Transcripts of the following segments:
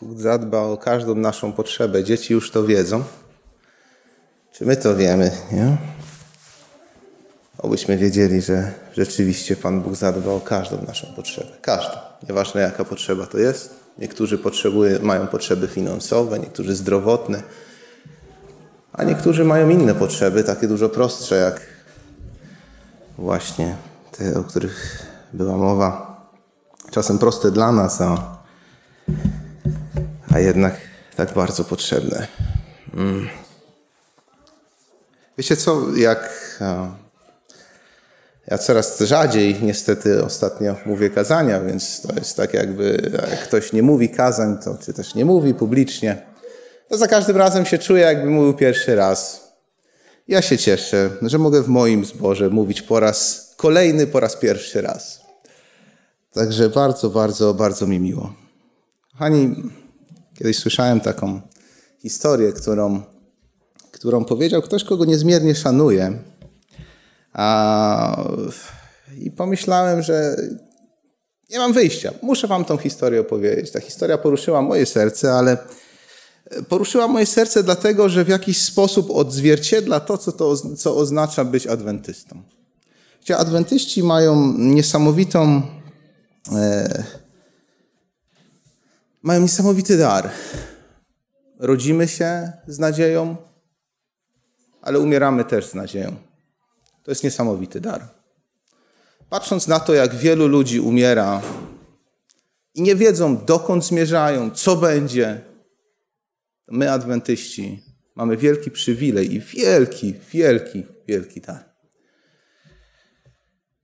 Bóg zadba o każdą naszą potrzebę. Dzieci już to wiedzą. Czy my to wiemy, nie? Obyśmy wiedzieli, że rzeczywiście Pan Bóg zadba o każdą naszą potrzebę. Każdą. Nieważne jaka potrzeba to jest. Niektórzy potrzebują, mają potrzeby finansowe, niektórzy zdrowotne, a niektórzy mają inne potrzeby, takie dużo prostsze, jak właśnie te, o których była mowa. Czasem proste dla nas, a a jednak tak bardzo potrzebne. Mm. Wiecie co, jak e, ja coraz rzadziej niestety ostatnio mówię kazania, więc to jest tak jakby jak ktoś nie mówi kazań, to czy też nie mówi publicznie, to za każdym razem się czuję jakby mówił pierwszy raz. Ja się cieszę, że mogę w moim zborze mówić po raz kolejny, po raz pierwszy raz. Także bardzo, bardzo, bardzo mi miło. Kochani, Kiedyś słyszałem taką historię, którą, którą powiedział ktoś, kogo niezmiernie szanuję. A, I pomyślałem, że nie mam wyjścia. Muszę wam tą historię opowiedzieć. Ta historia poruszyła moje serce, ale poruszyła moje serce dlatego, że w jakiś sposób odzwierciedla to, co, to, co oznacza być adwentystą. adwentyści mają niesamowitą. E, mają niesamowity dar. Rodzimy się z nadzieją, ale umieramy też z nadzieją. To jest niesamowity dar. Patrząc na to, jak wielu ludzi umiera i nie wiedzą, dokąd zmierzają, co będzie, my, adwentyści, mamy wielki przywilej i wielki, wielki, wielki dar.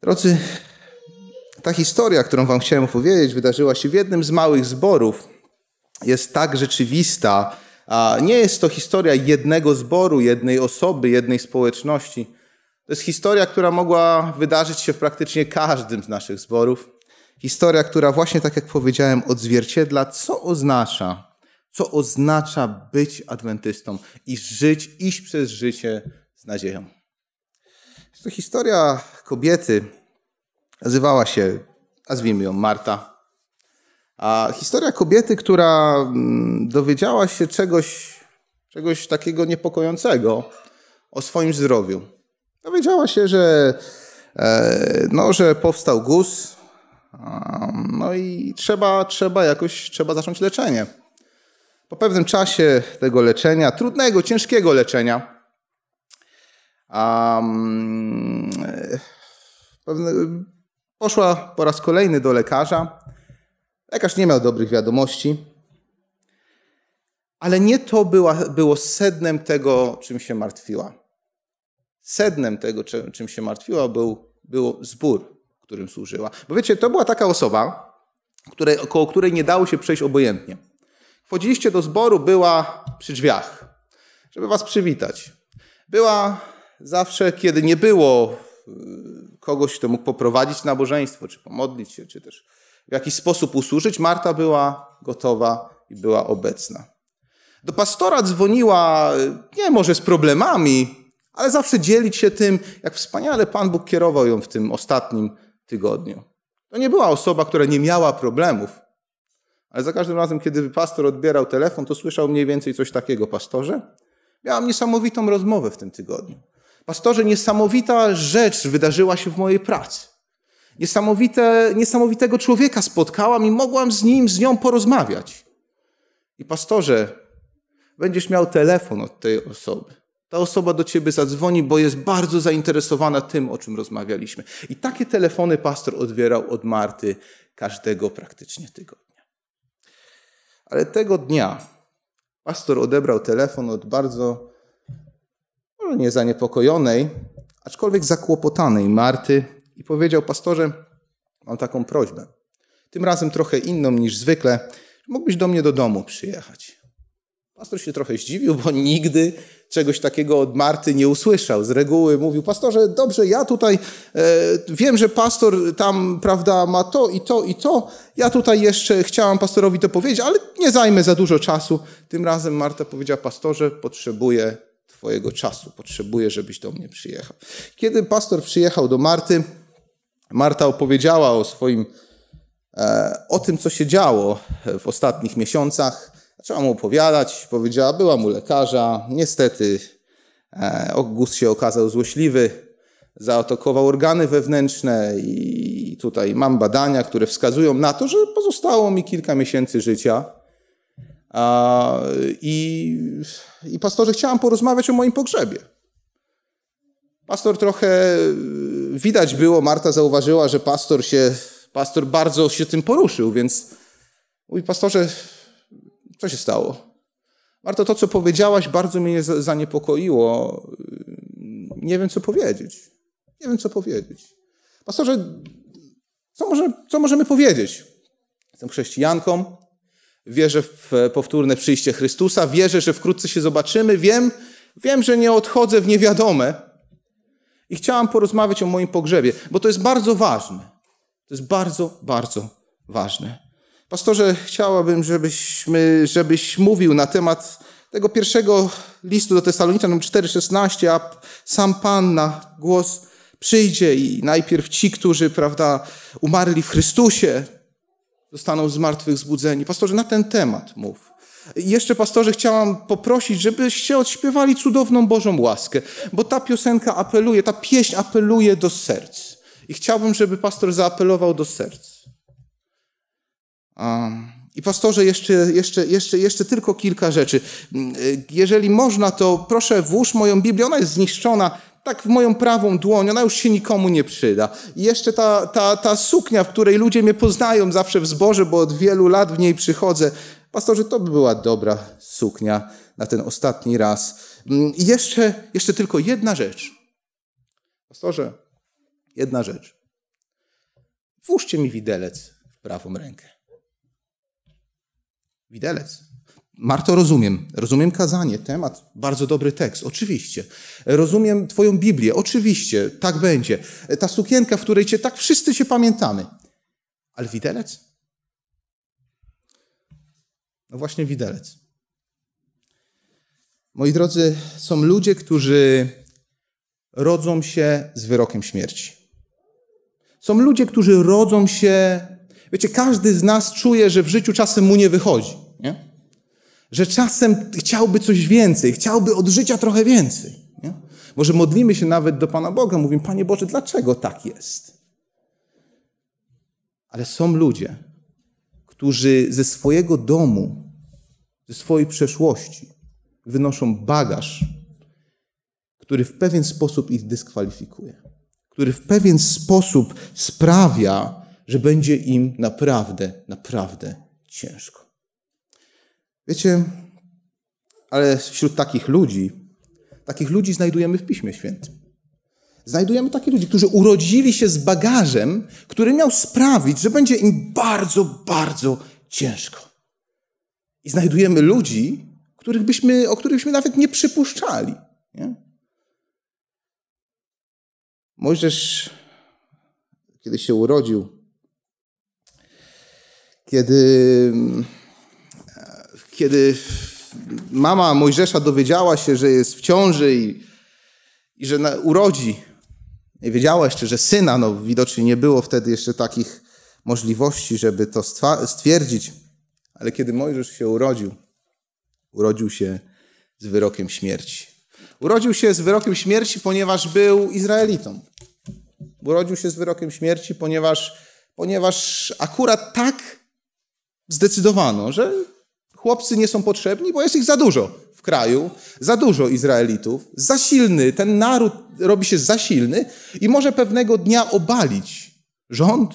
Drodzy, ta historia, którą Wam chciałem opowiedzieć, wydarzyła się w jednym z małych zborów. Jest tak rzeczywista. Nie jest to historia jednego zboru, jednej osoby, jednej społeczności. To jest historia, która mogła wydarzyć się w praktycznie każdym z naszych zborów. Historia, która właśnie, tak jak powiedziałem, odzwierciedla, co oznacza, co oznacza być adwentystą i żyć, iść przez życie z nadzieją. Jest to historia kobiety, Nazywała się, nazwijmy ją Marta. A historia kobiety, która mm, dowiedziała się czegoś, czegoś takiego niepokojącego o swoim zdrowiu. Dowiedziała się, że, e, no, że powstał guz, no i trzeba, trzeba jakoś trzeba zacząć leczenie. Po pewnym czasie tego leczenia, trudnego, ciężkiego leczenia, um, pewne, Poszła po raz kolejny do lekarza. Lekarz nie miał dobrych wiadomości, ale nie to była, było sednem tego, czym się martwiła. Sednem tego, czym się martwiła, był, był zbór, którym służyła. Bo wiecie, to była taka osoba, której, koło której nie dało się przejść obojętnie. Wchodziliście do zboru, była przy drzwiach, żeby was przywitać. Była zawsze, kiedy nie było Y, kogoś, kto mógł poprowadzić nabożeństwo, czy pomodlić się, czy też w jakiś sposób usłużyć, Marta była gotowa i była obecna. Do pastora dzwoniła, y, nie może z problemami, ale zawsze dzielić się tym, jak wspaniale Pan Bóg kierował ją w tym ostatnim tygodniu. To nie była osoba, która nie miała problemów, ale za każdym razem, kiedy pastor odbierał telefon, to słyszał mniej więcej coś takiego: Pastorze, miałam niesamowitą rozmowę w tym tygodniu. Pastorze, niesamowita rzecz wydarzyła się w mojej pracy. Niesamowite, niesamowitego człowieka spotkałam i mogłam z nim, z nią porozmawiać. I pastorze, będziesz miał telefon od tej osoby. Ta osoba do ciebie zadzwoni, bo jest bardzo zainteresowana tym, o czym rozmawialiśmy. I takie telefony pastor odbierał od Marty każdego praktycznie tygodnia. Ale tego dnia pastor odebrał telefon od bardzo nie zaniepokojonej, aczkolwiek zakłopotanej Marty i powiedział: Pastorze, mam taką prośbę. Tym razem trochę inną niż zwykle. Mógłbyś do mnie do domu przyjechać. Pastor się trochę zdziwił, bo nigdy czegoś takiego od Marty nie usłyszał. Z reguły mówił, pastorze, dobrze, ja tutaj e, wiem, że pastor tam, prawda, ma to i to i to. Ja tutaj jeszcze chciałam pastorowi to powiedzieć, ale nie zajmę za dużo czasu. Tym razem Marta powiedziała, pastorze, potrzebuję Twojego czasu, potrzebuję, żebyś do mnie przyjechał. Kiedy pastor przyjechał do Marty, Marta opowiedziała o swoim, e, o tym, co się działo w ostatnich miesiącach. Zaczęła mu opowiadać, powiedziała, była mu lekarza, niestety e, August się okazał złośliwy, zaatakował organy wewnętrzne i tutaj mam badania, które wskazują na to, że pozostało mi kilka miesięcy życia. I, I pastorze, chciałam porozmawiać o moim pogrzebie. Pastor trochę widać było, Marta zauważyła, że pastor się, pastor bardzo się tym poruszył, więc mówi, pastorze, co się stało? Marta, to co powiedziałaś bardzo mnie zaniepokoiło. Nie wiem, co powiedzieć. Nie wiem, co powiedzieć. Pastorze, co, może, co możemy powiedzieć? Jestem chrześcijanką, wierzę w e, powtórne przyjście Chrystusa, wierzę, że wkrótce się zobaczymy, wiem, wiem, że nie odchodzę w niewiadome. I chciałam porozmawiać o moim pogrzebie, bo to jest bardzo ważne. To jest bardzo, bardzo ważne. Pastorze, chciałabym, żebyśmy, żebyś mówił na temat tego pierwszego listu do Tesaloniczan 4,16, a sam Pan na głos przyjdzie i najpierw ci, którzy, prawda, umarli w Chrystusie, zostaną zbudzeni. Pastorze, na ten temat mów. Jeszcze, pastorze, chciałam poprosić, żebyście odśpiewali cudowną Bożą łaskę, bo ta piosenka apeluje, ta pieśń apeluje do serc. I chciałbym, żeby pastor zaapelował do serc. Um, I pastorze, jeszcze, jeszcze, jeszcze, jeszcze tylko kilka rzeczy. Jeżeli można, to proszę włóż moją Biblię, ona jest zniszczona, tak w moją prawą dłoń, ona już się nikomu nie przyda. I jeszcze ta, ta, ta suknia, w której ludzie mnie poznają zawsze w zborze, bo od wielu lat w niej przychodzę. Pastorze, to by była dobra suknia na ten ostatni raz. Mm, I jeszcze, jeszcze tylko jedna rzecz. Pastorze, jedna rzecz. Włóżcie mi widelec w prawą rękę. Widelec. Marto, rozumiem. Rozumiem kazanie, temat, bardzo dobry tekst, oczywiście. Rozumiem Twoją Biblię, oczywiście, tak będzie. Ta sukienka, w której Cię tak wszyscy się pamiętamy. Ale widelec? No właśnie, widelec. Moi drodzy, są ludzie, którzy rodzą się z wyrokiem śmierci. Są ludzie, którzy rodzą się. Wiecie, każdy z nas czuje, że w życiu czasem mu nie wychodzi że czasem chciałby coś więcej, chciałby od życia trochę więcej. Nie? Może modlimy się nawet do Pana Boga, mówimy, Panie Boże, dlaczego tak jest? Ale są ludzie, którzy ze swojego domu, ze swojej przeszłości wynoszą bagaż, który w pewien sposób ich dyskwalifikuje, który w pewien sposób sprawia, że będzie im naprawdę, naprawdę ciężko. Wiecie, ale wśród takich ludzi, takich ludzi znajdujemy w Piśmie Świętym. Znajdujemy takich ludzi, którzy urodzili się z bagażem, który miał sprawić, że będzie im bardzo, bardzo ciężko. I znajdujemy ludzi, których byśmy, o których byśmy nawet nie przypuszczali. Nie? Mojżesz, kiedy się urodził, kiedy kiedy mama Mojżesza dowiedziała się, że jest w ciąży i, i że na, urodzi, nie wiedziała jeszcze, że syna, no widocznie nie było wtedy jeszcze takich możliwości, żeby to stwierdzić, ale kiedy Mojżesz się urodził, urodził się z wyrokiem śmierci. Urodził się z wyrokiem śmierci, ponieważ był Izraelitą. Urodził się z wyrokiem śmierci, ponieważ, ponieważ akurat tak zdecydowano, że chłopcy nie są potrzebni, bo jest ich za dużo w kraju, za dużo Izraelitów, za silny, ten naród robi się za silny i może pewnego dnia obalić rząd,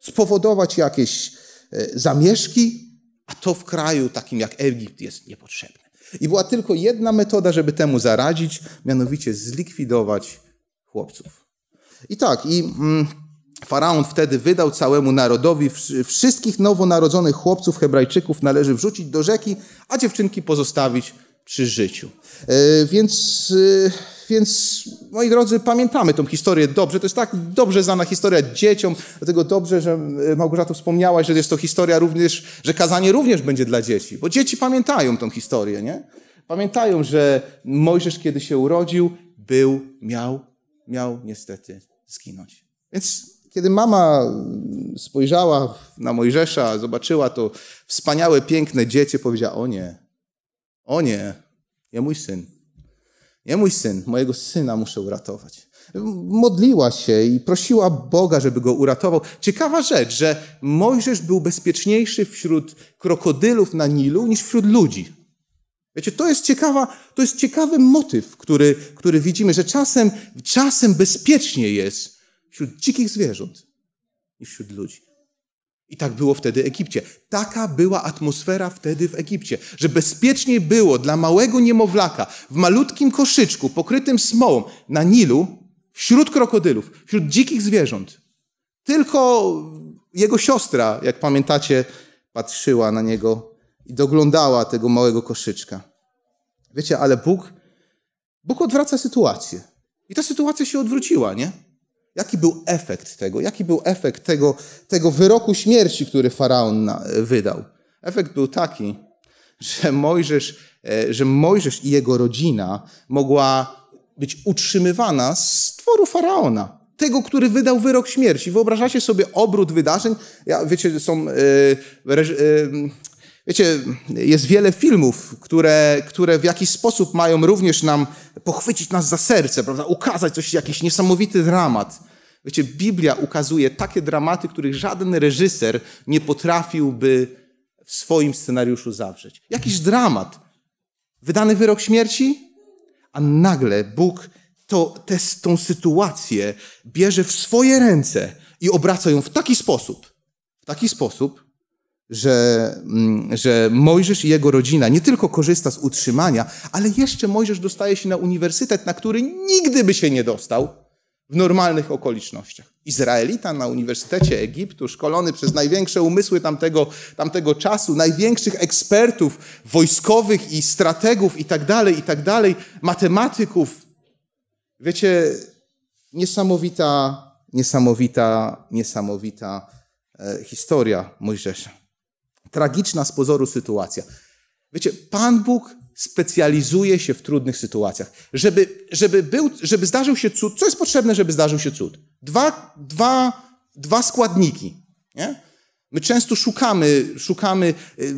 spowodować jakieś e, zamieszki, a to w kraju takim jak Egipt jest niepotrzebne. I była tylko jedna metoda, żeby temu zaradzić, mianowicie zlikwidować chłopców. I tak, i. Mm, Faraon wtedy wydał całemu narodowi wszystkich nowonarodzonych chłopców Hebrajczyków należy wrzucić do rzeki, a dziewczynki pozostawić przy życiu. E, więc, e, więc, moi drodzy, pamiętamy tą historię dobrze. To jest tak dobrze znana historia dzieciom, dlatego dobrze, że e, Małgorzata wspomniałaś, że jest to historia również, że kazanie również będzie dla dzieci, bo dzieci pamiętają tą historię, nie? Pamiętają, że Mojżesz, kiedy się urodził, był, miał, miał niestety zginąć. Więc kiedy mama spojrzała na Mojżesza, zobaczyła to wspaniałe, piękne dziecię, powiedziała: O nie, o nie, nie mój syn. Nie mój syn, mojego syna muszę uratować. Modliła się i prosiła Boga, żeby go uratował. Ciekawa rzecz, że Mojżesz był bezpieczniejszy wśród krokodylów na Nilu niż wśród ludzi. Wiecie, to jest, ciekawa, to jest ciekawy motyw, który, który widzimy, że czasem, czasem bezpiecznie jest wśród dzikich zwierząt i wśród ludzi. I tak było wtedy w Egipcie. Taka była atmosfera wtedy w Egipcie, że bezpieczniej było dla małego niemowlaka w malutkim koszyczku pokrytym smołą na Nilu, wśród krokodylów, wśród dzikich zwierząt. Tylko jego siostra, jak pamiętacie, patrzyła na niego i doglądała tego małego koszyczka. Wiecie, ale Bóg, Bóg odwraca sytuację. I ta sytuacja się odwróciła, nie? Jaki był efekt tego? Jaki był efekt tego, tego wyroku śmierci, który faraon e, wydał? Efekt był taki, że Mojżesz, e, że Mojżesz i jego rodzina mogła być utrzymywana z tworu faraona tego, który wydał wyrok śmierci. Wyobrażacie sobie obrót wydarzeń? Ja, wiecie, są e, reż, Wiecie, jest wiele filmów, które, które w jakiś sposób mają również nam pochwycić nas za serce, prawda? Ukazać coś, jakiś niesamowity dramat. Wiecie, Biblia ukazuje takie dramaty, których żaden reżyser nie potrafiłby w swoim scenariuszu zawrzeć. Jakiś dramat. Wydany wyrok śmierci, a nagle Bóg to, te, tą sytuację bierze w swoje ręce i obraca ją w taki sposób, w taki sposób, że, mm, że Mojżesz i jego rodzina nie tylko korzysta z utrzymania, ale jeszcze Mojżesz dostaje się na uniwersytet, na który nigdy by się nie dostał w normalnych okolicznościach. Izraelita na Uniwersytecie Egiptu, szkolony przez największe umysły tamtego, tamtego czasu, największych ekspertów wojskowych i strategów i tak dalej, i tak dalej, matematyków. Wiecie, niesamowita, niesamowita, niesamowita e, historia Mojżesza tragiczna z pozoru sytuacja. Wiecie, Pan Bóg specjalizuje się w trudnych sytuacjach. Żeby, żeby, był, żeby zdarzył się cud, co jest potrzebne, żeby zdarzył się cud? Dwa, dwa, dwa składniki. Nie? My często szukamy, szukamy, y,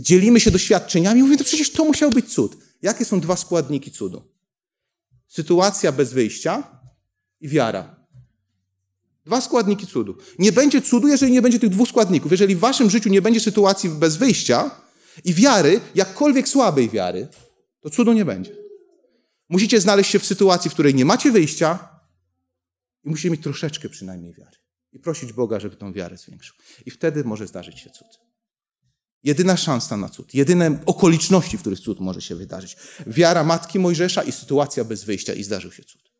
dzielimy się doświadczeniami, mówię, to przecież to musiał być cud. Jakie są dwa składniki cudu? Sytuacja bez wyjścia i wiara. Dwa składniki cudu. Nie będzie cudu, jeżeli nie będzie tych dwóch składników. Jeżeli w waszym życiu nie będzie sytuacji bez wyjścia i wiary, jakkolwiek słabej wiary, to cudu nie będzie. Musicie znaleźć się w sytuacji, w której nie macie wyjścia i musicie mieć troszeczkę przynajmniej wiary. I prosić Boga, żeby tą wiarę zwiększył. I wtedy może zdarzyć się cud. Jedyna szansa na cud, jedyne okoliczności, w których cud może się wydarzyć. Wiara matki Mojżesza i sytuacja bez wyjścia, i zdarzył się cud.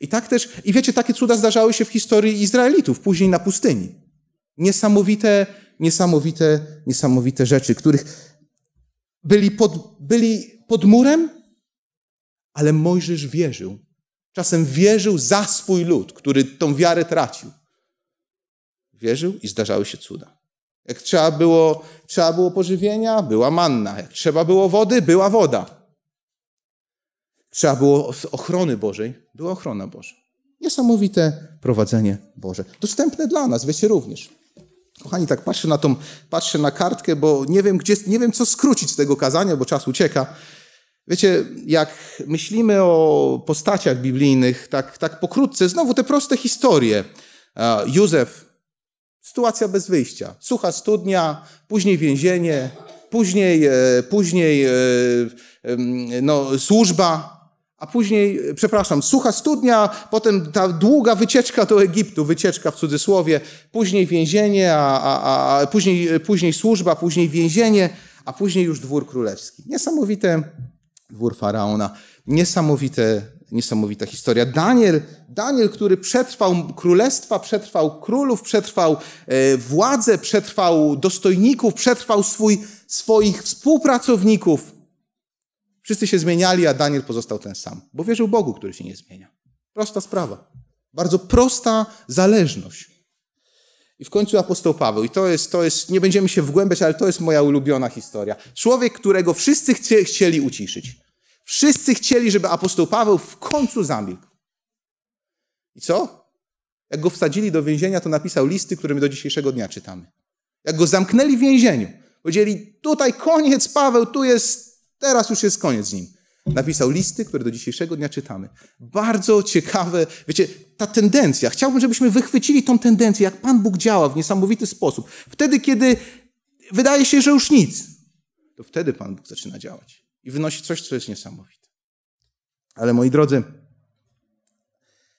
I tak też, i wiecie, takie cuda zdarzały się w historii Izraelitów, później na pustyni. Niesamowite, niesamowite, niesamowite rzeczy, których byli pod, byli pod murem, ale Mojżesz wierzył. Czasem wierzył za swój lud, który tą wiarę tracił. Wierzył i zdarzały się cuda. Jak trzeba było, trzeba było pożywienia, była manna. Jak trzeba było wody, była woda trzeba było ochrony Bożej, była ochrona Boża. Niesamowite prowadzenie Boże. Dostępne dla nas, wiecie również. Kochani, tak patrzę na tą, patrzę na kartkę, bo nie wiem, gdzie, nie wiem, co skrócić z tego kazania, bo czas ucieka. Wiecie, jak myślimy o postaciach biblijnych, tak, tak pokrótce, znowu te proste historie. E, Józef, sytuacja bez wyjścia. Sucha studnia, później więzienie, później, e, później e, no, służba, a później, e, przepraszam, sucha studnia, potem ta długa wycieczka do Egiptu, wycieczka w cudzysłowie, później więzienie, a, a, a później, e, później służba, później więzienie, a później już dwór królewski. Niesamowite dwór faraona, niesamowite, niesamowita historia. Daniel, Daniel, który przetrwał królestwa, przetrwał królów, przetrwał e, władzę, przetrwał dostojników, przetrwał swój, swoich współpracowników Wszyscy się zmieniali, a Daniel pozostał ten sam, bo wierzył Bogu, który się nie zmienia. Prosta sprawa. Bardzo prosta zależność. I w końcu apostoł Paweł. I to jest, to jest, nie będziemy się wgłębiać, ale to jest moja ulubiona historia. Człowiek, którego wszyscy chcieli uciszyć. Wszyscy chcieli, żeby apostoł Paweł w końcu zamilkł. I co? Jak go wsadzili do więzienia, to napisał listy, które my do dzisiejszego dnia czytamy. Jak go zamknęli w więzieniu, powiedzieli: Tutaj koniec, Paweł, tu jest Teraz już jest koniec z nim. Napisał listy, które do dzisiejszego dnia czytamy. Bardzo ciekawe, wiecie, ta tendencja. Chciałbym, żebyśmy wychwycili tą tendencję, jak Pan Bóg działa w niesamowity sposób. Wtedy, kiedy wydaje się, że już nic, to wtedy Pan Bóg zaczyna działać i wynosi coś, co jest niesamowite. Ale moi drodzy,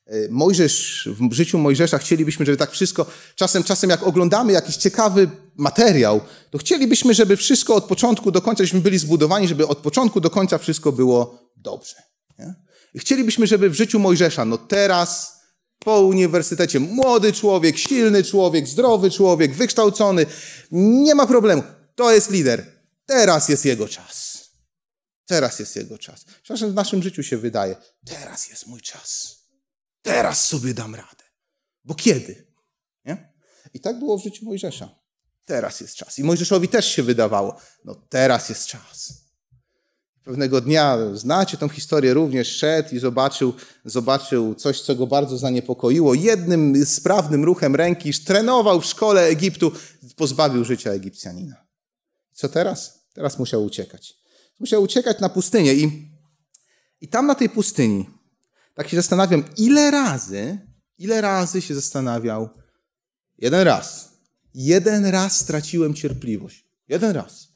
E, Mojżesz, w życiu Mojżesza chcielibyśmy, żeby tak wszystko, czasem, czasem jak oglądamy jakiś ciekawy materiał, to chcielibyśmy, żeby wszystko od początku do końca, żebyśmy byli zbudowani, żeby od początku do końca wszystko było dobrze. Nie? I chcielibyśmy, żeby w życiu Mojżesza, no teraz, po uniwersytecie, młody człowiek, silny człowiek, zdrowy człowiek, wykształcony, nie ma problemu, to jest lider, teraz jest jego czas. Teraz jest jego czas. Czasem w naszym życiu się wydaje, teraz jest mój czas. Teraz sobie dam radę. Bo kiedy? Nie? I tak było w życiu Mojżesza. Teraz jest czas. I Mojżeszowi też się wydawało, no teraz jest czas. Pewnego dnia, znacie tą historię, również szedł i zobaczył, zobaczył coś, co go bardzo zaniepokoiło. Jednym sprawnym ruchem ręki trenował w szkole Egiptu, pozbawił życia Egipcjanina. Co teraz? Teraz musiał uciekać. Musiał uciekać na pustynię i, i tam na tej pustyni tak się zastanawiam, ile razy, ile razy się zastanawiał. Jeden raz. Jeden raz straciłem cierpliwość. Jeden raz.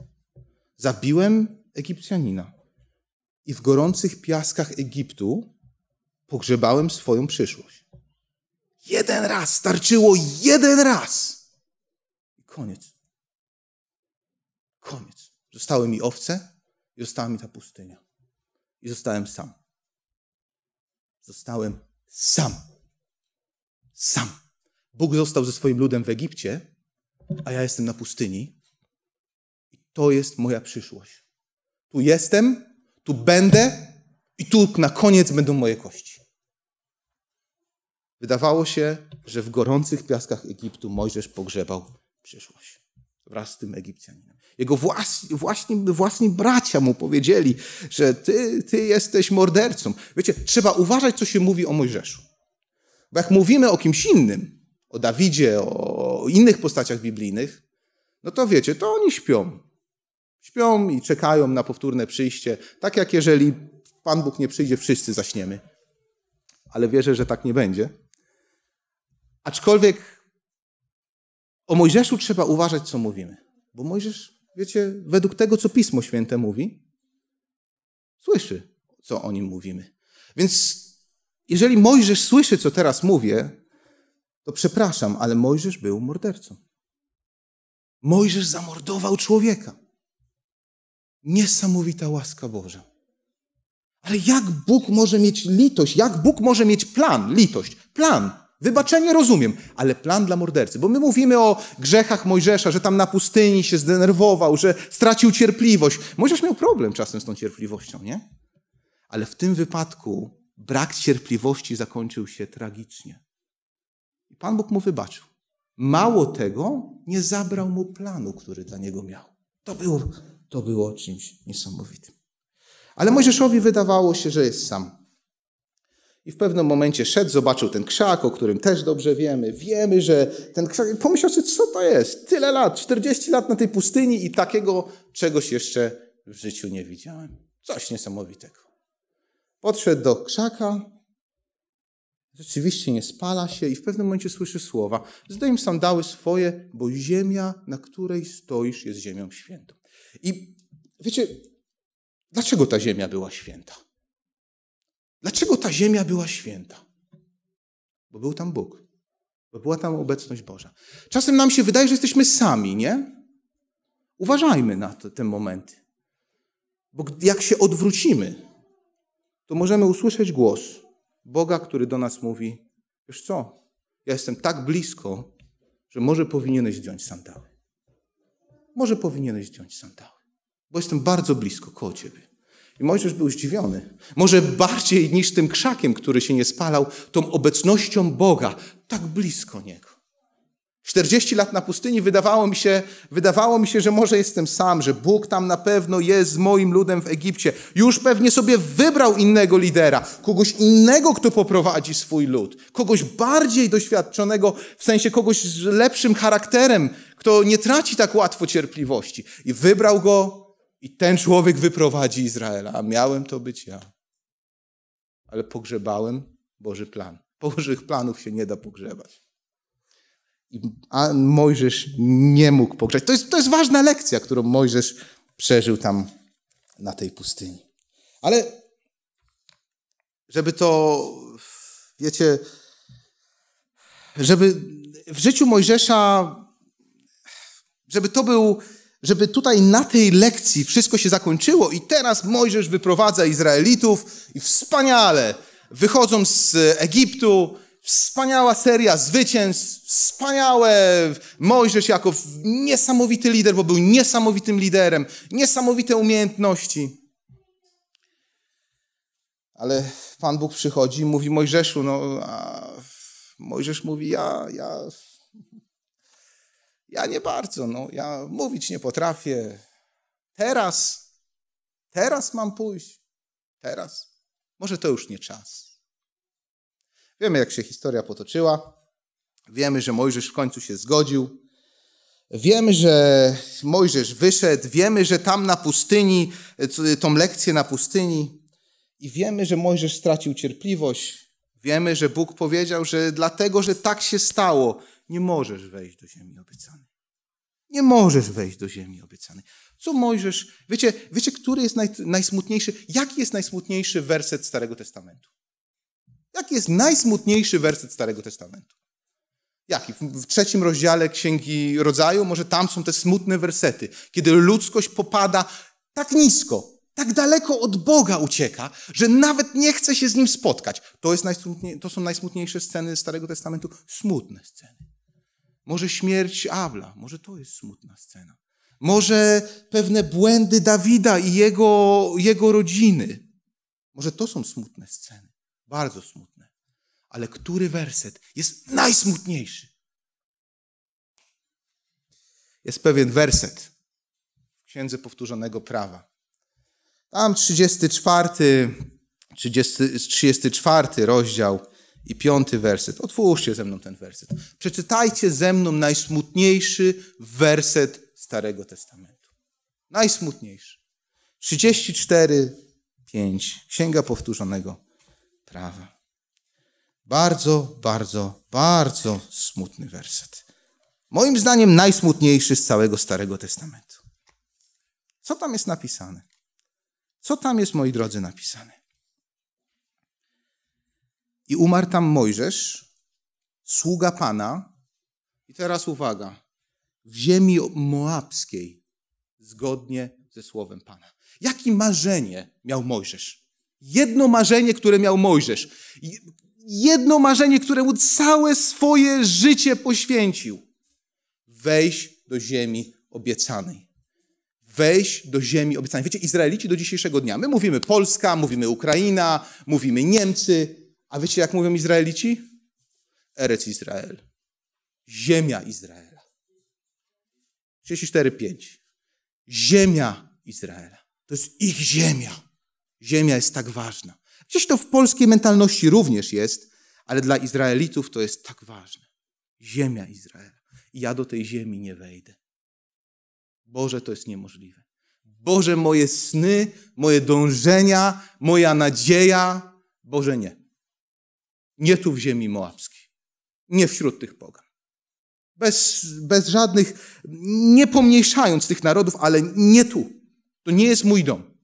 Zabiłem Egipcjanina. I w gorących piaskach Egiptu pogrzebałem swoją przyszłość. Jeden raz, starczyło jeden raz. I koniec. Koniec. Zostały mi owce i została mi ta pustynia. I zostałem sam. Zostałem sam. Sam. Bóg został ze swoim ludem w Egipcie, a ja jestem na pustyni. I to jest moja przyszłość. Tu jestem, tu będę i tu na koniec będą moje kości. Wydawało się, że w gorących piaskach Egiptu Mojżesz pogrzebał przyszłość wraz z tym Egipcjaninem. Jego własni, właśnie, bracia mu powiedzieli, że ty, ty jesteś mordercą. Wiecie, trzeba uważać, co się mówi o Mojżeszu. Bo jak mówimy o kimś innym, o Dawidzie, o innych postaciach biblijnych, no to wiecie, to oni śpią. Śpią i czekają na powtórne przyjście. Tak jak jeżeli Pan Bóg nie przyjdzie, wszyscy zaśniemy. Ale wierzę, że tak nie będzie. Aczkolwiek o Mojżeszu trzeba uważać, co mówimy. Bo Mojżesz wiecie, według tego, co Pismo Święte mówi, słyszy, co o nim mówimy. Więc jeżeli Mojżesz słyszy, co teraz mówię, to przepraszam, ale Mojżesz był mordercą. Mojżesz zamordował człowieka. Niesamowita łaska Boża. Ale jak Bóg może mieć litość? Jak Bóg może mieć plan? Litość. Plan Wybaczenie rozumiem, ale plan dla mordercy. Bo my mówimy o grzechach Mojżesza, że tam na pustyni się zdenerwował, że stracił cierpliwość. Mojżesz miał problem czasem z tą cierpliwością, nie? Ale w tym wypadku brak cierpliwości zakończył się tragicznie. I Pan Bóg mu wybaczył. Mało tego, nie zabrał mu planu, który dla niego miał. To było, to było czymś niesamowitym. Ale Mojżeszowi wydawało się, że jest sam. I w pewnym momencie szedł, zobaczył ten krzak, o którym też dobrze wiemy. Wiemy, że ten krzak. pomyślał sobie, co to jest? Tyle lat, 40 lat na tej pustyni i takiego czegoś jeszcze w życiu nie widziałem. Coś niesamowitego. Podszedł do krzaka, rzeczywiście nie spala się i w pewnym momencie słyszy słowa: Zdejm sandały swoje, bo ziemia, na której stoisz, jest ziemią świętą. I wiecie, dlaczego ta ziemia była święta? Dlaczego ta ziemia była święta? Bo był tam Bóg, bo była tam obecność Boża. Czasem nam się wydaje, że jesteśmy sami, nie? Uważajmy na te, momenty, bo jak się odwrócimy, to możemy usłyszeć głos Boga, który do nas mówi: Wiesz co, ja jestem tak blisko, że może powinieneś zdjąć sandały. Może powinieneś zdjąć sandały, bo jestem bardzo blisko koło ciebie. I Mojżesz był zdziwiony. Może bardziej niż tym krzakiem, który się nie spalał, tą obecnością Boga, tak blisko Niego. 40 lat na pustyni wydawało mi się, wydawało mi się, że może jestem sam, że Bóg tam na pewno jest z moim ludem w Egipcie. Już pewnie sobie wybrał innego lidera, kogoś innego, kto poprowadzi swój lud, kogoś bardziej doświadczonego, w sensie kogoś z lepszym charakterem, kto nie traci tak łatwo cierpliwości. I wybrał go i ten człowiek wyprowadzi Izraela, a miałem to być ja. Ale pogrzebałem Boży plan. Bożych planów się nie da pogrzebać. A Mojżesz nie mógł pogrzebać. To jest, to jest ważna lekcja, którą Mojżesz przeżył tam na tej pustyni. Ale żeby to, wiecie, żeby w życiu Mojżesza, żeby to był żeby tutaj na tej lekcji wszystko się zakończyło i teraz Mojżesz wyprowadza Izraelitów i wspaniale wychodzą z Egiptu, wspaniała seria zwycięstw, wspaniałe Mojżesz jako niesamowity lider, bo był niesamowitym liderem, niesamowite umiejętności. Ale Pan Bóg przychodzi i mówi Mojżeszu, no a Mojżesz mówi, ja, ja ja nie bardzo, no, ja mówić nie potrafię. Teraz, teraz mam pójść. Teraz. Może to już nie czas. Wiemy, jak się historia potoczyła. Wiemy, że Mojżesz w końcu się zgodził. Wiemy, że Mojżesz wyszedł, wiemy, że tam na pustyni, tą lekcję na pustyni, i wiemy, że Mojżesz stracił cierpliwość. Wiemy, że Bóg powiedział, że dlatego, że tak się stało, nie możesz wejść do ziemi obiecanej. Nie możesz wejść do ziemi obiecanej. Co Mojżesz... Wiecie, wiecie który jest naj, najsmutniejszy? Jaki jest najsmutniejszy werset Starego Testamentu? Jaki jest najsmutniejszy werset Starego Testamentu? Jaki? W trzecim rozdziale Księgi Rodzaju, może tam są te smutne wersety, kiedy ludzkość popada tak nisko, tak daleko od Boga ucieka, że nawet nie chce się z Nim spotkać. To, jest to są najsmutniejsze sceny Starego Testamentu, smutne sceny. Może śmierć Abla, może to jest smutna scena. Może pewne błędy Dawida i jego, jego rodziny. Może to są smutne sceny, bardzo smutne. Ale który werset jest najsmutniejszy? Jest pewien werset w Księdze Powtórzonego Prawa. Tam 34, 30, 34 rozdział i piąty werset. Otwórzcie ze mną ten werset. Przeczytajcie ze mną najsmutniejszy werset Starego Testamentu. Najsmutniejszy. 34, 5. Księga powtórzonego prawa. Bardzo, bardzo, bardzo smutny werset. Moim zdaniem najsmutniejszy z całego Starego Testamentu. Co tam jest napisane? Co tam jest, moi drodzy, napisane? I umarł tam Mojżesz, sługa Pana. I teraz uwaga, w ziemi moabskiej, zgodnie ze słowem Pana. Jakie marzenie miał Mojżesz? Jedno marzenie, które miał Mojżesz. Jedno marzenie, któremu całe swoje życie poświęcił. Wejść do ziemi obiecanej. Wejść do ziemi obiecanej. Wiecie, Izraelici do dzisiejszego dnia, my mówimy Polska, mówimy Ukraina, mówimy Niemcy, a wiecie, jak mówią Izraelici? Erec Izrael. Ziemia Izraela. 34,5. Ziemia Izraela. To jest ich ziemia. Ziemia jest tak ważna. Gdzieś to w polskiej mentalności również jest, ale dla Izraelitów to jest tak ważne. Ziemia Izraela. I ja do tej ziemi nie wejdę. Boże, to jest niemożliwe. Boże, moje sny, moje dążenia, moja nadzieja. Boże, nie. Nie tu w ziemi moabskiej. Nie wśród tych pogan. Bez, bez żadnych, nie pomniejszając tych narodów, ale nie tu. To nie jest mój dom.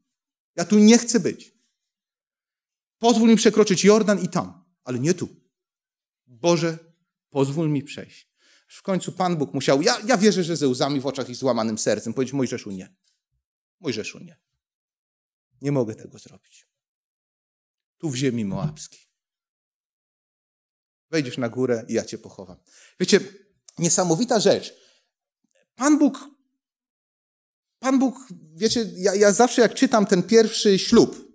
Ja tu nie chcę być. Pozwól mi przekroczyć Jordan i tam, ale nie tu. Boże, pozwól mi przejść. W końcu Pan Bóg musiał, ja, ja wierzę, że ze łzami w oczach i złamanym sercem, powiedzieć Mojżeszu nie. Mojżeszu nie. Nie mogę tego zrobić. Tu w ziemi moabskiej. Wejdziesz na górę i ja cię pochowam. Wiecie, niesamowita rzecz. Pan Bóg, Pan Bóg, wiecie, ja, ja zawsze jak czytam ten pierwszy ślub,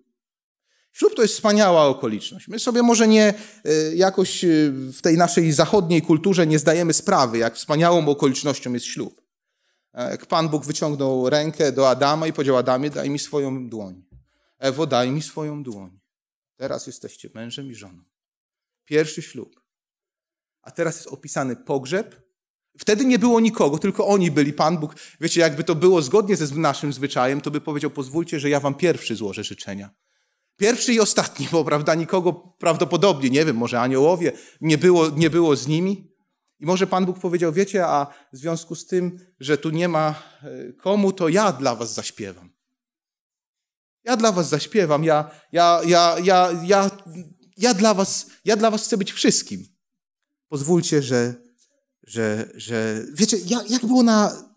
Ślub to jest wspaniała okoliczność. My sobie może nie e, jakoś e, w tej naszej zachodniej kulturze nie zdajemy sprawy, jak wspaniałą okolicznością jest ślub. E, jak Pan Bóg wyciągnął rękę do Adama i powiedział: Adamie, daj mi swoją dłoń. Ewo, daj mi swoją dłoń. Teraz jesteście mężem i żoną. Pierwszy ślub. A teraz jest opisany pogrzeb. Wtedy nie było nikogo, tylko oni byli. Pan Bóg, wiecie, jakby to było zgodnie ze naszym zwyczajem, to by powiedział: Pozwólcie, że ja wam pierwszy złożę życzenia. Pierwszy i ostatni, bo prawda, nikogo prawdopodobnie, nie wiem, może aniołowie, nie było, nie było z nimi. I może Pan Bóg powiedział: Wiecie, a w związku z tym, że tu nie ma e, komu, to ja dla was zaśpiewam. Ja dla was zaśpiewam, ja, ja, ja, ja, ja, ja, dla, was, ja dla was chcę być wszystkim. Pozwólcie, że, że, że... wiecie, jak, jak, było na,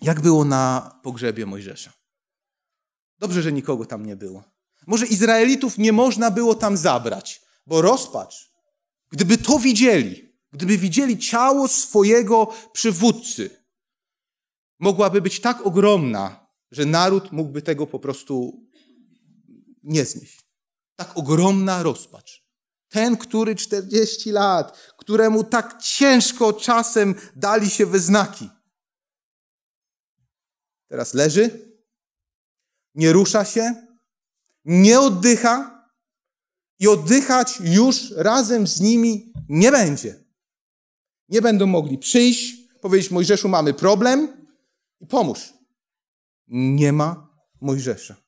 jak było na pogrzebie Mojżesza. Dobrze, że nikogo tam nie było. Może Izraelitów nie można było tam zabrać, bo rozpacz, gdyby to widzieli, gdyby widzieli ciało swojego przywódcy, mogłaby być tak ogromna, że naród mógłby tego po prostu nie znieść. Tak ogromna rozpacz. Ten, który 40 lat, któremu tak ciężko czasem dali się wyznaki. Teraz leży, nie rusza się, nie oddycha i oddychać już razem z nimi nie będzie. Nie będą mogli przyjść, powiedzieć Mojżeszu, mamy problem i pomóż. Nie ma Mojżesza.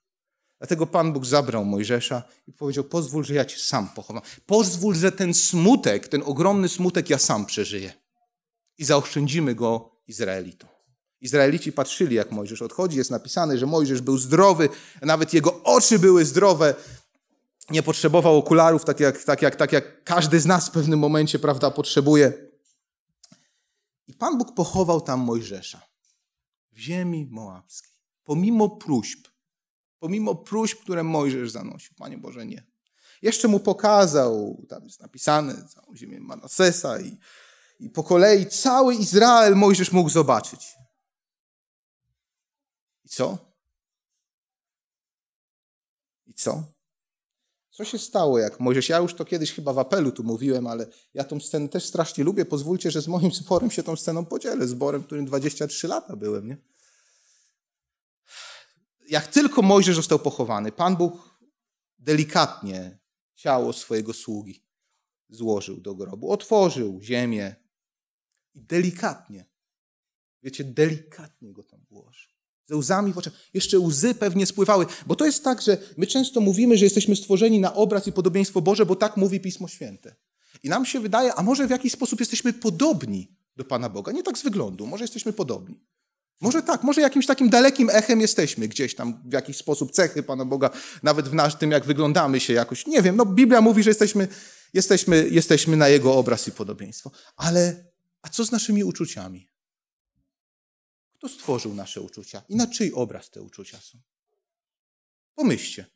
Dlatego Pan Bóg zabrał Mojżesza i powiedział: Pozwól, że ja cię sam pochowam. Pozwól, że ten smutek, ten ogromny smutek ja sam przeżyję. I zaoszczędzimy go Izraelitom. Izraelici patrzyli, jak Mojżesz odchodzi. Jest napisane, że Mojżesz był zdrowy, nawet jego oczy były zdrowe. Nie potrzebował okularów, tak jak, tak jak, tak jak każdy z nas w pewnym momencie prawda, potrzebuje. I Pan Bóg pochował tam Mojżesza w ziemi moabskiej. Pomimo próśb, Pomimo próśb, które Mojżesz zanosił, Panie Boże, nie. Jeszcze mu pokazał, tam jest napisane, całą ziemię Manasesa i, i po kolei cały Izrael Mojżesz mógł zobaczyć. I co? I co? Co się stało, jak Mojżesz, ja już to kiedyś chyba w apelu tu mówiłem, ale ja tą scenę też strasznie lubię. Pozwólcie, że z moim sporem się tą sceną podzielę. Zborem, którym 23 lata byłem, nie? jak tylko Mojżesz został pochowany, Pan Bóg delikatnie ciało swojego sługi złożył do grobu, otworzył ziemię i delikatnie, wiecie, delikatnie go tam włożył. Ze łzami w oczach. Jeszcze łzy pewnie spływały, bo to jest tak, że my często mówimy, że jesteśmy stworzeni na obraz i podobieństwo Boże, bo tak mówi Pismo Święte. I nam się wydaje, a może w jakiś sposób jesteśmy podobni do Pana Boga. Nie tak z wyglądu, może jesteśmy podobni. Może tak, może jakimś takim dalekim echem jesteśmy gdzieś tam, w jakiś sposób cechy Pana Boga, nawet w nas, tym jak wyglądamy się jakoś. Nie wiem, no Biblia mówi, że jesteśmy, jesteśmy, jesteśmy na Jego obraz i podobieństwo. Ale a co z naszymi uczuciami? Kto stworzył nasze uczucia i na czyj obraz te uczucia są? Pomyślcie.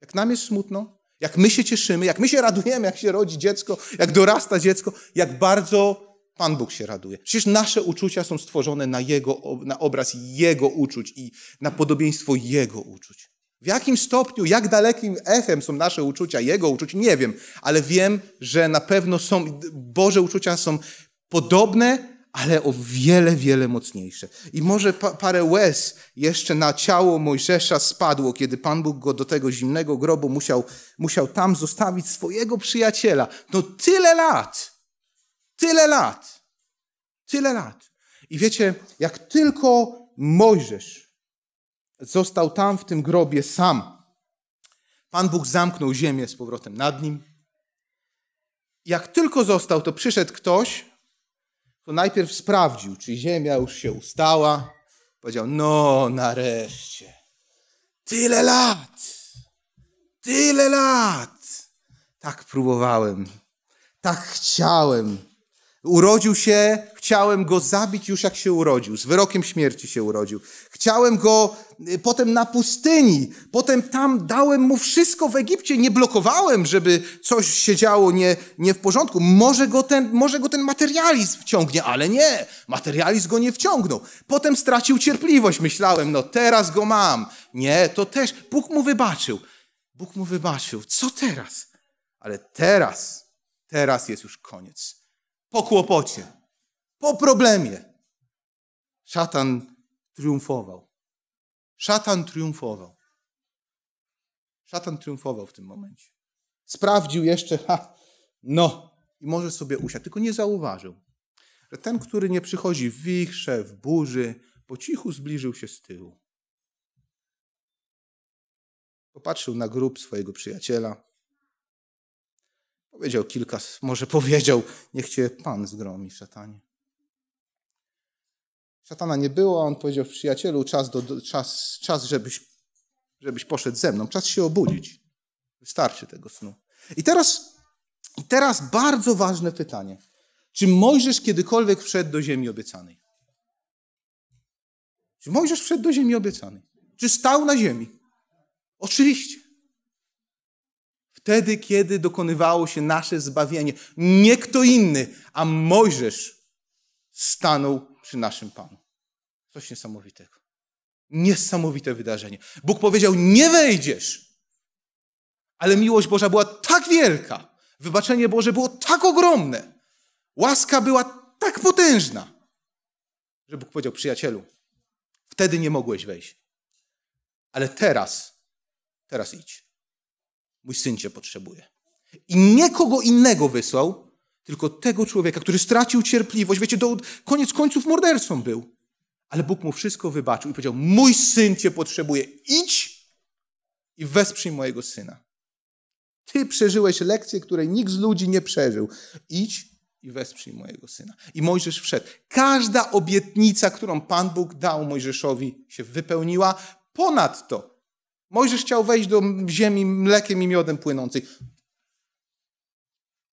Jak nam jest smutno, jak my się cieszymy, jak my się radujemy, jak się rodzi dziecko, jak dorasta dziecko, jak bardzo Pan Bóg się raduje. Przecież nasze uczucia są stworzone na, jego, na obraz Jego uczuć i na podobieństwo Jego uczuć. W jakim stopniu, jak dalekim echem są nasze uczucia, Jego uczuć, nie wiem, ale wiem, że na pewno są, Boże uczucia są podobne, ale o wiele, wiele mocniejsze. I może pa, parę łez jeszcze na ciało Mojżesza spadło, kiedy Pan Bóg go do tego zimnego grobu musiał, musiał tam zostawić swojego przyjaciela. No tyle lat! Tyle lat. Tyle lat. I wiecie, jak tylko Mojżesz został tam w tym grobie sam, Pan Bóg zamknął ziemię z powrotem nad nim. Jak tylko został, to przyszedł ktoś, kto najpierw sprawdził, czy ziemia już się ustała. Powiedział: No, nareszcie. Tyle lat. Tyle lat. Tak próbowałem. Tak chciałem Urodził się, chciałem go zabić już jak się urodził, z wyrokiem śmierci się urodził. Chciałem go y, potem na pustyni, potem tam dałem mu wszystko w Egipcie, nie blokowałem, żeby coś się działo nie, nie w porządku. Może go, ten, może go ten materializm wciągnie, ale nie, materializm go nie wciągnął. Potem stracił cierpliwość, myślałem, no teraz go mam. Nie, to też, Bóg mu wybaczył. Bóg mu wybaczył. Co teraz? Ale teraz, teraz jest już koniec po kłopocie, po problemie. Szatan triumfował. Szatan triumfował. Szatan triumfował w tym momencie. Sprawdził jeszcze, ha, no, i może sobie usiadł, tylko nie zauważył, że ten, który nie przychodzi w wichrze, w burzy, po cichu zbliżył się z tyłu. Popatrzył na grób swojego przyjaciela, Powiedział kilka, może powiedział, niech cię Pan zgromi, szatanie. Szatana nie było, on powiedział, przyjacielu, czas, do, czas, czas żebyś, żebyś poszedł ze mną, czas się obudzić. Wystarczy tego snu. I teraz, i teraz bardzo ważne pytanie. Czy Mojżesz kiedykolwiek wszedł do ziemi obiecanej? Czy Mojżesz wszedł do ziemi obiecanej? Czy stał na ziemi? Oczywiście wtedy, kiedy dokonywało się nasze zbawienie. Nie kto inny, a Mojżesz stanął przy naszym Panu. Coś niesamowitego. Niesamowite wydarzenie. Bóg powiedział: Nie wejdziesz. Ale miłość Boża była tak wielka, wybaczenie Boże było tak ogromne, łaska była tak potężna, że Bóg powiedział: Przyjacielu, wtedy nie mogłeś wejść, ale teraz, teraz idź mój syn cię potrzebuje. I nie kogo innego wysłał, tylko tego człowieka, który stracił cierpliwość. Wiecie, do, koniec końców mordercą był. Ale Bóg mu wszystko wybaczył i powiedział: Mój syn cię potrzebuje, idź i wesprzyj mojego syna. Ty przeżyłeś lekcję, której nikt z ludzi nie przeżył. Idź i wesprzyj mojego syna. I Mojżesz wszedł. Każda obietnica, którą Pan Bóg dał Mojżeszowi, się wypełniła. Ponadto Mojżesz chciał wejść do ziemi mlekiem i miodem płynącej.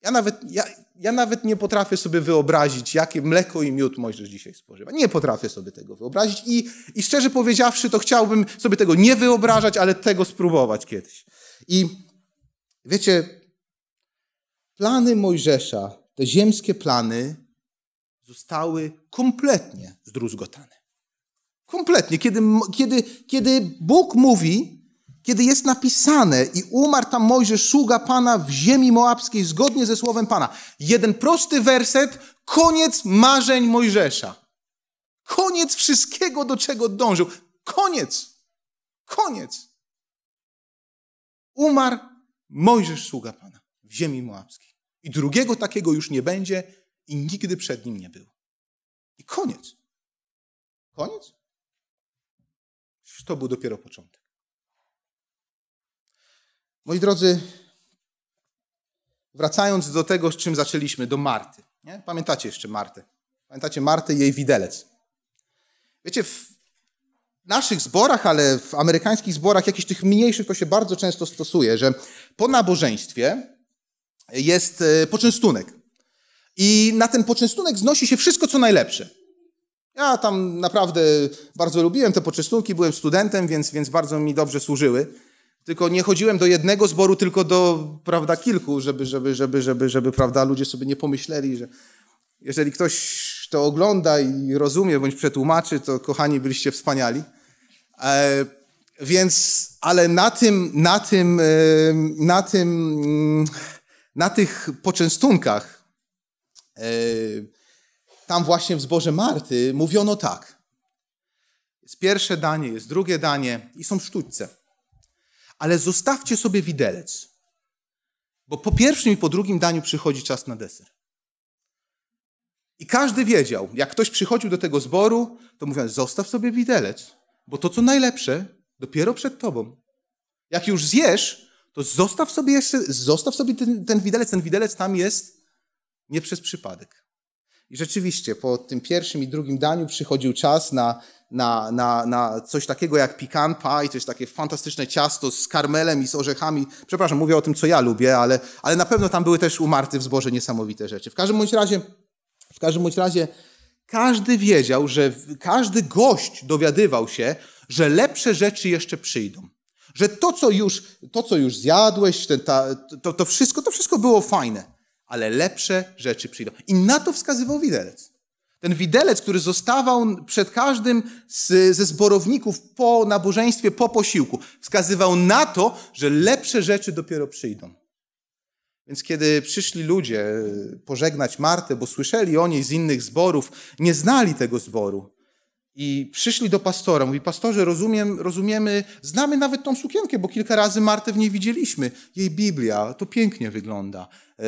Ja nawet, ja, ja nawet nie potrafię sobie wyobrazić, jakie mleko i miód Mojżesz dzisiaj spożywa. Nie potrafię sobie tego wyobrazić i, i szczerze powiedziawszy, to chciałbym sobie tego nie wyobrażać, ale tego spróbować kiedyś. I wiecie, plany Mojżesza, te ziemskie plany, zostały kompletnie zdruzgotane. Kompletnie. Kiedy, kiedy, kiedy Bóg mówi, kiedy jest napisane i umarł tam Mojżesz, sługa Pana w ziemi moabskiej zgodnie ze słowem Pana. Jeden prosty werset, koniec marzeń Mojżesza. Koniec wszystkiego, do czego dążył. Koniec. Koniec. Umarł Mojżesz, sługa Pana w ziemi moabskiej. I drugiego takiego już nie będzie i nigdy przed nim nie był. I koniec. Koniec? To był dopiero początek. Moi drodzy, wracając do tego, z czym zaczęliśmy, do Marty. Nie? Pamiętacie jeszcze Martę? Pamiętacie Martę i jej widelec? Wiecie, w naszych zborach, ale w amerykańskich zborach, jakichś tych mniejszych, to się bardzo często stosuje, że po nabożeństwie jest e, poczęstunek. I na ten poczęstunek znosi się wszystko, co najlepsze. Ja tam naprawdę bardzo lubiłem te poczęstunki, byłem studentem, więc, więc bardzo mi dobrze służyły. Tylko nie chodziłem do jednego zboru, tylko do, prawda, kilku, żeby, żeby, żeby, żeby, żeby prawda, ludzie sobie nie pomyśleli, że jeżeli ktoś to ogląda i rozumie, bądź przetłumaczy, to kochani, byliście wspaniali. E, więc, ale na tym, na tym, e, na tym, mm, na tych poczęstunkach, e, tam właśnie w zborze Marty mówiono tak. Jest pierwsze danie, jest drugie danie i są sztućce ale zostawcie sobie widelec. Bo po pierwszym i po drugim daniu przychodzi czas na deser. I każdy wiedział, jak ktoś przychodził do tego zboru, to mówiąc: Zostaw sobie widelec, bo to co najlepsze dopiero przed tobą. Jak już zjesz, to zostaw sobie jeszcze, zostaw sobie ten, ten widelec. Ten widelec tam jest nie przez przypadek. I rzeczywiście po tym pierwszym i drugim daniu przychodził czas na na, na, na coś takiego jak pecan pie, to jest takie fantastyczne ciasto z karmelem i z orzechami. Przepraszam, mówię o tym, co ja lubię, ale, ale na pewno tam były też umarty w zboże niesamowite rzeczy. W każdym bądź razie, w każdym bądź razie każdy wiedział, że każdy gość dowiadywał się, że lepsze rzeczy jeszcze przyjdą. Że to, co już, to, co już zjadłeś, ten, ta, to, to, wszystko, to wszystko było fajne, ale lepsze rzeczy przyjdą. I na to wskazywał widelec. Ten widelec, który zostawał przed każdym z, ze zborowników po nabożeństwie, po posiłku, wskazywał na to, że lepsze rzeczy dopiero przyjdą. Więc kiedy przyszli ludzie pożegnać Martę, bo słyszeli o niej z innych zborów, nie znali tego zboru, i przyszli do pastora, mówi, pastorze, rozumiem, rozumiemy, znamy nawet tą sukienkę, bo kilka razy Martę w niej widzieliśmy. Jej Biblia, to pięknie wygląda. E,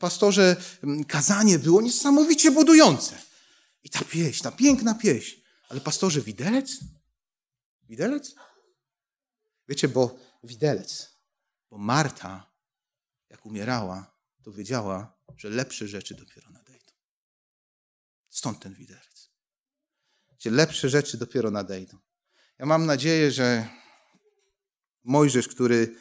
pastorze, kazanie było niesamowicie budujące. I ta pieśń, ta piękna pieśń. Ale pastorze, widelec? Widelec? Wiecie, bo widelec, bo Marta, jak umierała, to wiedziała, że lepsze rzeczy dopiero nadejdą. Stąd ten widelec gdzie lepsze rzeczy dopiero nadejdą. Ja mam nadzieję, że Mojżesz, który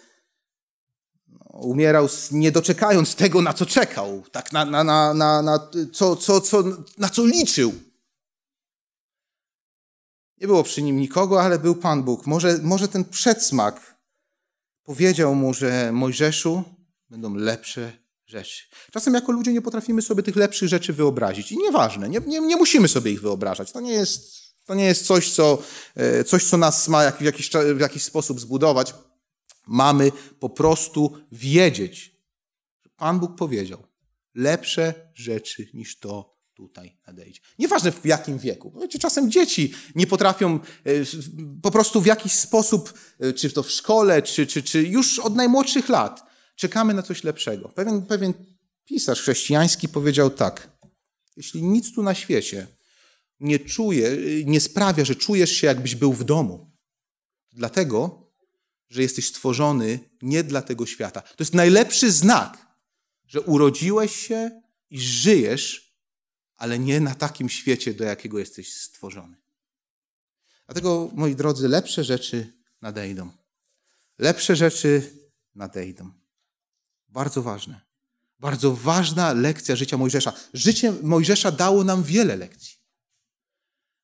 no, umierał nie doczekając tego, na co czekał, tak na, na, na, na, na, co, co, co, na co liczył. Nie było przy nim nikogo, ale był Pan Bóg. Może, może ten przedsmak powiedział mu, że Mojżeszu będą lepsze rzeczy. Czasem jako ludzie nie potrafimy sobie tych lepszych rzeczy wyobrazić. I nieważne, nie, nie, nie musimy sobie ich wyobrażać. To nie jest, to nie jest coś, co, e, coś, co nas ma w jakiś, w jakiś sposób zbudować. Mamy po prostu wiedzieć, że Pan Bóg powiedział lepsze rzeczy niż to tutaj nadejdzie. Nieważne w jakim wieku. Wiecie, czasem dzieci nie potrafią e, po prostu w jakiś sposób, e, czy to w szkole, czy, czy, czy już od najmłodszych lat, czekamy na coś lepszego. Pewien, pewien pisarz chrześcijański powiedział tak: Jeśli nic tu na świecie nie czuje, nie sprawia, że czujesz się, jakbyś był w domu, dlatego, że jesteś stworzony nie dla tego świata. To jest najlepszy znak, że urodziłeś się i żyjesz, ale nie na takim świecie, do jakiego jesteś stworzony. Dlatego, moi drodzy, lepsze rzeczy nadejdą. Lepsze rzeczy nadejdą. Bardzo ważne. Bardzo ważna lekcja życia Mojżesza. Życie Mojżesza dało nam wiele lekcji.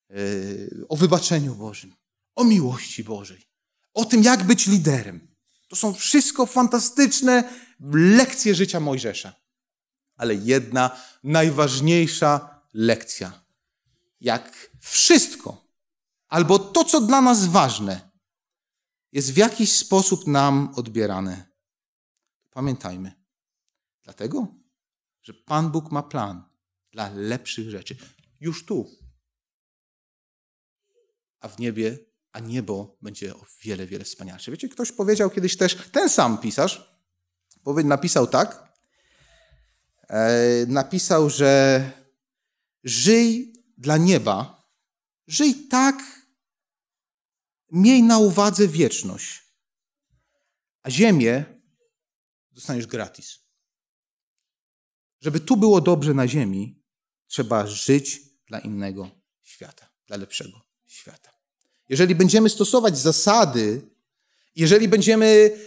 Yy, o wybaczeniu Bożym, o miłości Bożej, o tym, jak być liderem. To są wszystko fantastyczne lekcje życia Mojżesza. Ale jedna najważniejsza lekcja. Jak wszystko, albo to, co dla nas ważne, jest w jakiś sposób nam odbierane. Pamiętajmy. Dlatego, że Pan Bóg ma plan dla lepszych rzeczy. Już tu. A w niebie, a niebo będzie o wiele, wiele wspanialsze. Wiecie, ktoś powiedział kiedyś też, ten sam pisarz napisał tak, e, napisał, że żyj dla nieba, żyj tak, miej na uwadze wieczność, a ziemię dostaniesz gratis. Żeby tu było dobrze na ziemi, trzeba żyć dla innego świata, dla lepszego świata. Jeżeli będziemy stosować zasady, jeżeli będziemy y,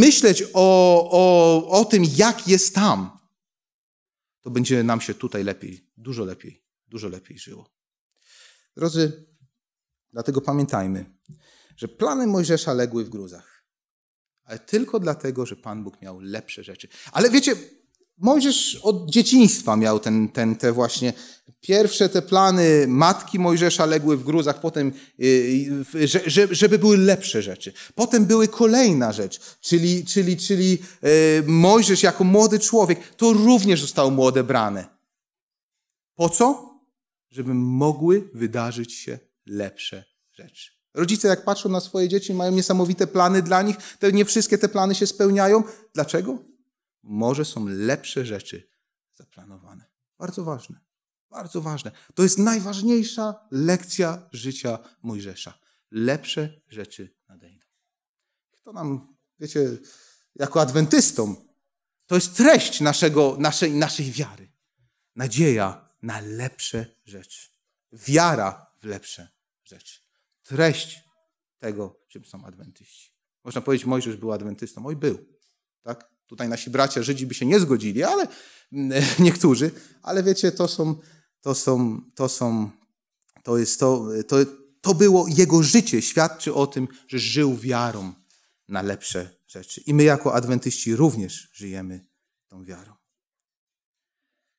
myśleć o, o, o tym, jak jest tam, to będzie nam się tutaj lepiej, dużo lepiej, dużo lepiej żyło. Drodzy, dlatego pamiętajmy, że plany Mojżesza legły w gruzach ale tylko dlatego, że Pan Bóg miał lepsze rzeczy. Ale wiecie, Mojżesz od dzieciństwa miał ten, ten, te właśnie pierwsze te plany matki Mojżesza legły w gruzach, potem, y, żeby były lepsze rzeczy. Potem były kolejna rzecz, czyli, czyli, czyli y, Mojżesz jako młody człowiek, to również zostało mu odebrane. Po co? Żeby mogły wydarzyć się lepsze rzeczy. Rodzice, jak patrzą na swoje dzieci, mają niesamowite plany dla nich, te, nie wszystkie te plany się spełniają. Dlaczego? Może są lepsze rzeczy zaplanowane. Bardzo ważne. Bardzo ważne. To jest najważniejsza lekcja życia Mojżesza. Lepsze rzeczy nadejdą. To nam, wiecie, jako adwentystom, to jest treść naszego, naszej, naszej wiary. Nadzieja na lepsze rzeczy. Wiara w lepsze rzeczy treść tego, czym są adwentyści. Można powiedzieć, Mojżesz był adwentystą. Oj, był. Tak? Tutaj nasi bracia Żydzi by się nie zgodzili, ale mm, niektórzy, ale wiecie, to są, to są, to są, to jest to, to, to było jego życie, świadczy o tym, że żył wiarą na lepsze rzeczy. I my jako adwentyści również żyjemy tą wiarą.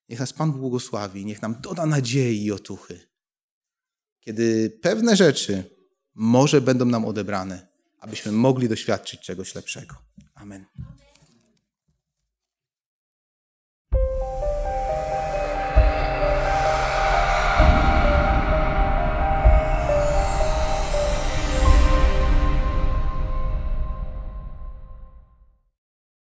Niech nas Pan błogosławi, niech nam doda nadziei i otuchy. Kiedy pewne rzeczy może będą nam odebrane, abyśmy mogli doświadczyć czegoś lepszego. Amen.